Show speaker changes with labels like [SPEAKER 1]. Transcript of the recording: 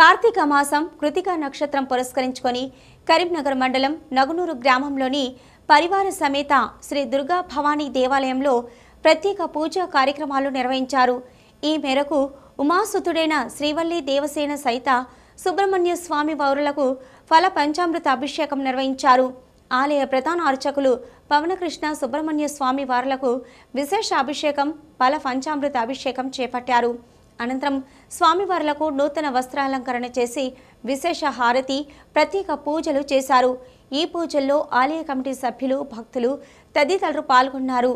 [SPEAKER 1] కార్తీక మాసం కృతిక నక్షత్రం పురస్కరించుకొని కరీంనగర్ మండలం నగునూరు గ్రామంలోని పరివార సమేత శ్రీ దుర్గా భవానీ దేవాలయంలో ప్రత్యేక పూజా కార్యక్రమాలు నిర్వహించారు ఈ మేరకు ఉమాసుతుడైన శ్రీవల్లి దేవసేన సైత సుబ్రహ్మణ్య స్వామి పౌరులకు ఫల పంచామృత అభిషేకం నిర్వహించారు ఆలయ ప్రధాన అర్చకులు పవనకృష్ణ సుబ్రహ్మణ్య స్వామి వారులకు విశేష అభిషేకం ఫల పంచామృత అభిషేకం చేపట్టారు అనంతరం స్వామివార్లకు నూతన వస్త్రాలంకరణ చేసి విశేష హారతి ప్రత్యేక పూజలు చేశారు ఈ పూజల్లో ఆలయ కమిటీ సభ్యులు భక్తులు తదితరులు పాల్గొన్నారు